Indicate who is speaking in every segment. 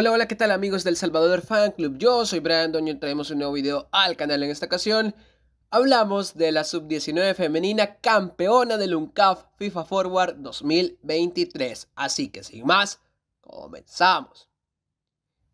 Speaker 1: Hola, hola, ¿qué tal amigos del Salvador Fan Club? Yo soy Brandon y traemos un nuevo video al canal. En esta ocasión hablamos de la sub-19 femenina campeona del UNCAF FIFA Forward 2023. Así que sin más, comenzamos.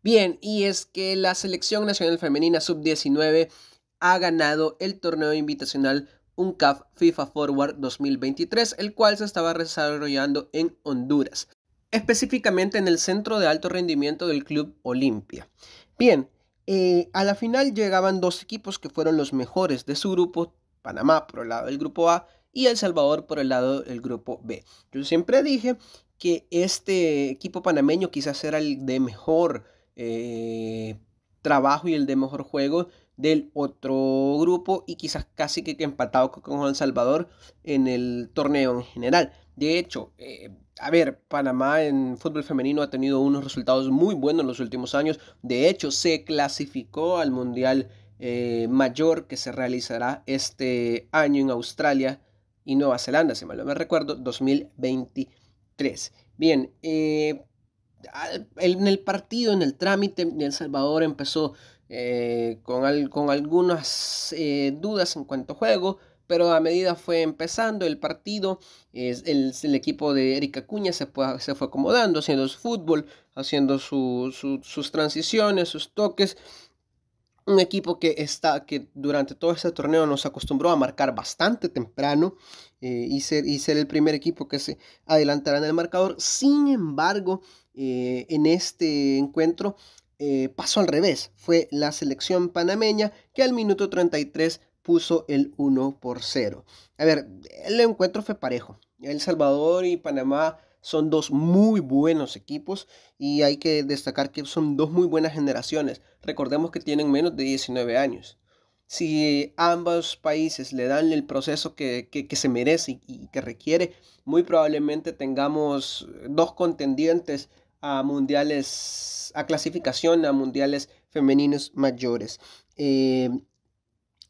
Speaker 1: Bien, y es que la selección nacional femenina sub-19 ha ganado el torneo invitacional UNCAF FIFA Forward 2023, el cual se estaba desarrollando en Honduras específicamente en el centro de alto rendimiento del Club Olimpia. Bien, eh, a la final llegaban dos equipos que fueron los mejores de su grupo, Panamá por el lado del grupo A y El Salvador por el lado del grupo B. Yo siempre dije que este equipo panameño quizás era el de mejor eh, trabajo y el de mejor juego del otro grupo y quizás casi que empatado con El Salvador en el torneo en general. De hecho, eh, a ver, Panamá en fútbol femenino ha tenido unos resultados muy buenos en los últimos años. De hecho, se clasificó al Mundial eh, Mayor que se realizará este año en Australia y Nueva Zelanda, si mal no me recuerdo, 2023. Bien, eh, en el partido, en el trámite, El Salvador empezó eh, con, con, algunas dudas en cuanto a juego pero a medida fue empezando el partido, el, equipo de Erika Cuña se fue, se fue acomodando, haciendo su fútbol, haciendo sus transiciones, sus toques. Un equipo que, está, que durante todo este torneo nos acostumbró a marcar bastante temprano eh, y, ser, el primer equipo que se adelantará en el marcador. Sin embargo, eh, en este encuentro eh, pasó al revés. Fue la selección panameña que al minuto 33 puso el 1 por 0. A ver, el encuentro fue parejo. El Salvador y Panamá son dos muy buenos equipos y hay que destacar que son dos muy buenas generaciones. Recordemos que tienen menos de 19 años. Si ambos países le dan el proceso que, se merece y que requiere, muy probablemente tengamos dos contendientes a mundiales, a clasificación a mundiales femeninos mayores. Eh,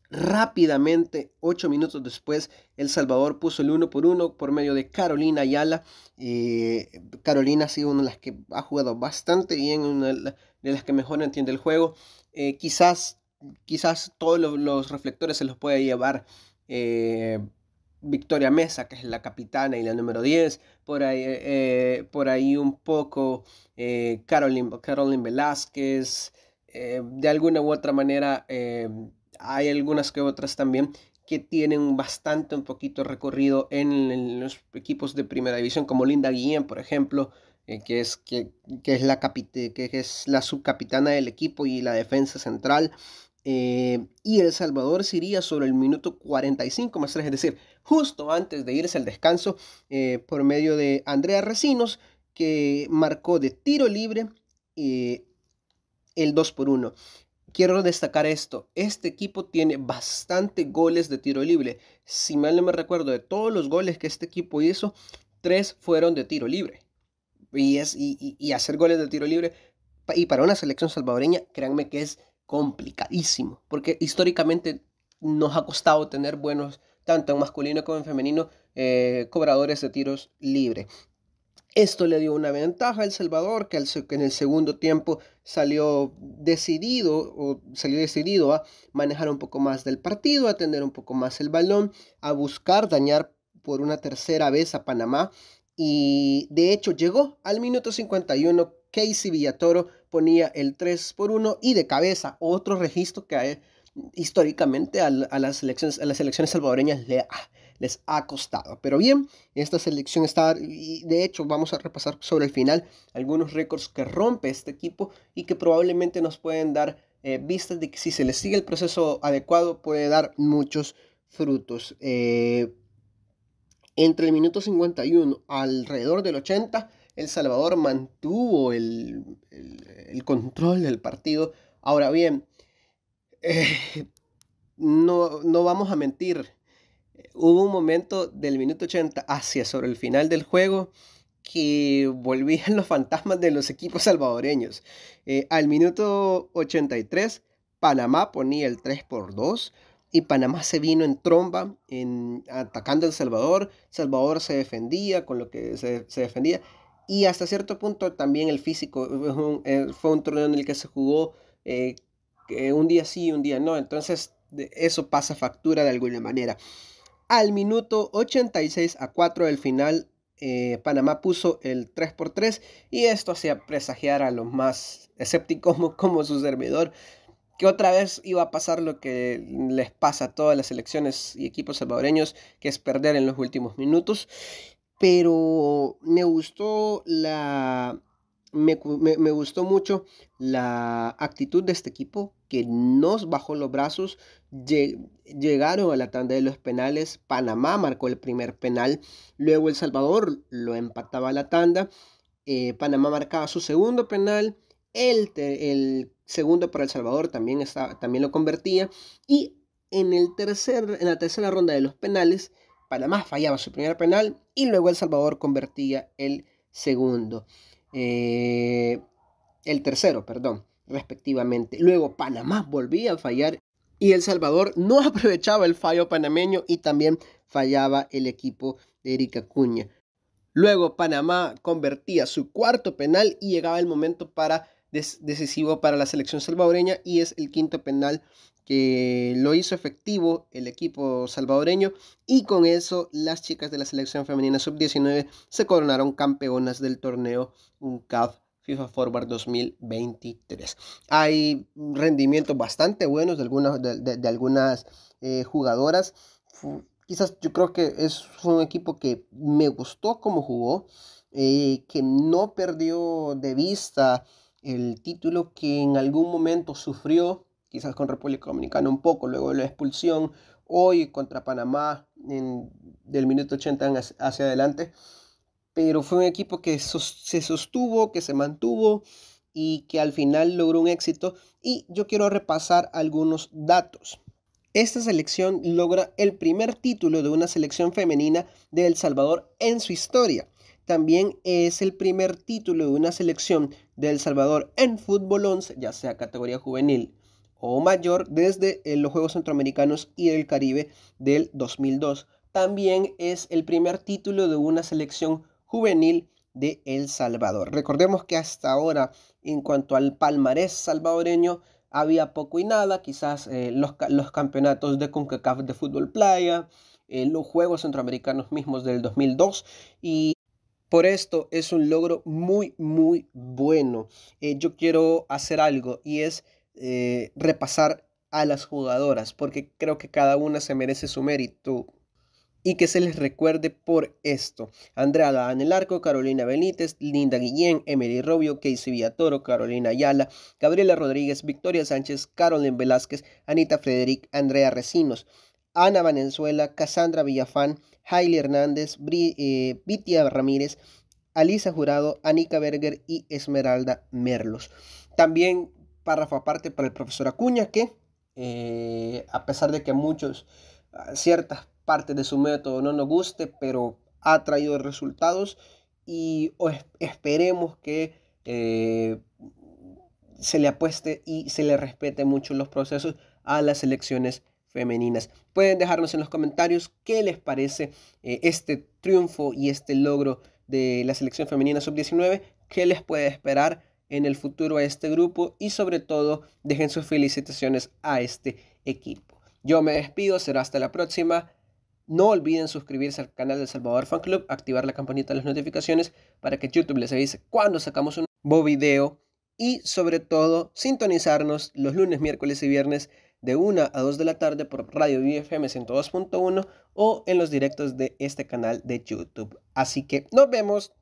Speaker 1: Rápidamente, ocho minutos después, El Salvador puso el uno por uno por medio de Carolina Ayala. Eh, Carolina ha sido una de las que ha jugado bastante bien, una de las que mejor entiende el juego. Eh, quizás, quizás todos los, reflectores se los puede llevar eh, Victoria Mesa, que es la capitana y la número 10. Por ahí, por ahí un poco Caroline Carolyn Velázquez. de alguna u otra manera hay algunas que otras también que tienen bastante un poquito recorrido en, los equipos de primera división, como Linda Guillén, por ejemplo, eh, que, es, que, es la que es la subcapitana del equipo y la defensa central. Eh, y El Salvador se iría sobre el minuto 45 más 3, es decir, justo antes de irse al descanso, eh, por medio de Andrea Recinos, que marcó de tiro libre el 2 por 1 quiero destacar esto. Este equipo tiene bastante goles de tiro libre. Si mal no me recuerdo, de todos los goles que este equipo hizo, tres fueron de tiro libre. Y, y, hacer goles de tiro libre, y para una selección salvadoreña, créanme que es complicadísimo, porque históricamente nos ha costado tener buenos, tanto en masculino como en femenino, eh, cobradores de tiros libres. Esto le dio una ventaja a El Salvador, que en el segundo tiempo salió decidido, o salió decidido a manejar un poco más del partido, a tener un poco más el balón, a buscar dañar por una tercera vez a Panamá. Y de hecho llegó al minuto 51, Casey Villatoro ponía el 3 por 1 y de cabeza, otro registro que históricamente a, las, elecciones a las salvadoreñas le les ha costado. Pero bien, esta selección está, y de hecho vamos a repasar sobre el final algunos récords que rompe este equipo y que probablemente nos pueden dar eh, vistas de que si se les sigue el proceso adecuado puede dar muchos frutos. Eh, entre el minuto 51 alrededor del 80, El Salvador mantuvo el, control del partido. Ahora bien, eh, no, no, vamos a mentir, hubo un momento del minuto 80 hacia sobre el final del juego que volvían los fantasmas de los equipos salvadoreños. Eh, al minuto 83, Panamá ponía el 3 por 2 y Panamá se vino en tromba en, atacando a El Salvador. Salvador se defendía con lo que se, defendía. Y hasta cierto punto también el físico fue un, eh, torneo en el que se jugó eh, un día sí, un día no. Entonces eso pasa factura de alguna manera. Al minuto 86 a 4 del final, eh, Panamá puso el 3 por 3 y esto hacía presagiar a los más escépticos como, como su servidor que otra vez iba a pasar lo que les pasa a todas las selecciones y equipos salvadoreños, que es perder en los últimos minutos. Pero me gustó la me, gustó mucho la actitud de este equipo que nos bajó los brazos. llegaron a la tanda de los penales. Panamá marcó el primer penal. Luego El Salvador lo empataba a la tanda. Eh, Panamá marcaba su segundo penal. El, el segundo para El Salvador también, estaba, también lo convertía. Y en, el tercer, en la tercera ronda de los penales, Panamá fallaba su primer penal y luego El Salvador convertía el segundo. Eh, el tercero, perdón, respectivamente. Luego Panamá volvía a fallar y El Salvador no aprovechaba el fallo panameño y también fallaba el equipo de Erika Cuña. Luego Panamá convertía su cuarto penal y llegaba el momento para decisivo para la selección salvadoreña y es el quinto penal que lo hizo efectivo el equipo salvadoreño y con eso las chicas de la selección femenina sub-19 se coronaron campeonas del torneo UNCAF FIFA Forward 2023. Hay rendimientos bastante buenos de algunas, de, algunas eh, jugadoras. quizás yo creo que es un equipo que me gustó como jugó, eh, que no perdió de vista el título que en algún momento sufrió, quizás con República Dominicana un poco, luego de la expulsión, hoy contra Panamá en, del minuto 80 hacia adelante, pero fue un equipo que se sostuvo, que se mantuvo y que al final logró un éxito. Y yo quiero repasar algunos datos. Esta selección logra el primer título de una selección femenina de El Salvador en su historia también es el primer título de una selección de El Salvador en fútbol 11, ya sea categoría juvenil o mayor, desde eh, los Juegos Centroamericanos y del Caribe del 2002. También es el primer título de una selección juvenil de El Salvador. Recordemos que hasta ahora, en cuanto al palmarés salvadoreño, había poco y nada, quizás eh, los, campeonatos de CONCACAF de fútbol playa, eh, los Juegos Centroamericanos mismos del 2002 y por esto es un logro muy, muy bueno. Eh, yo quiero hacer algo y es eh, repasar a las jugadoras porque creo que cada una se merece su mérito y que se les recuerde por esto. Andrea Adán el Arco, Carolina Benítez, Linda Guillén, Emily Robio, Casey Villatoro, Carolina Ayala, Gabriela Rodríguez, Victoria Sánchez, Carolyn Velázquez, Anita Frederic, Andrea Recinos. Ana Valenzuela, Cassandra Villafán, Hailey Hernández, Bri, eh, Ramírez, Alisa Jurado, Anika Berger y Esmeralda Merlos. También párrafo aparte para el profesor Acuña que, eh, a pesar de que muchos, ah, ciertas partes de su método no nos guste, pero ha traído resultados y esperemos que eh, se le apueste y se le respete mucho los procesos a las elecciones femeninas. Pueden dejarnos en los comentarios qué les parece eh, este triunfo y este logro de la selección femenina sub-19, qué les puede esperar en el futuro a este grupo y sobre todo dejen sus felicitaciones a este equipo. Yo me despido, será hasta la próxima. No olviden suscribirse al canal del Salvador Fan Club, activar la campanita de las notificaciones para que YouTube les avise cuando sacamos un nuevo video y sobre todo sintonizarnos los lunes, miércoles y viernes de 1 a 2 de la tarde por Radio BFM 102.1 o en los directos de este canal de YouTube. Así que nos vemos.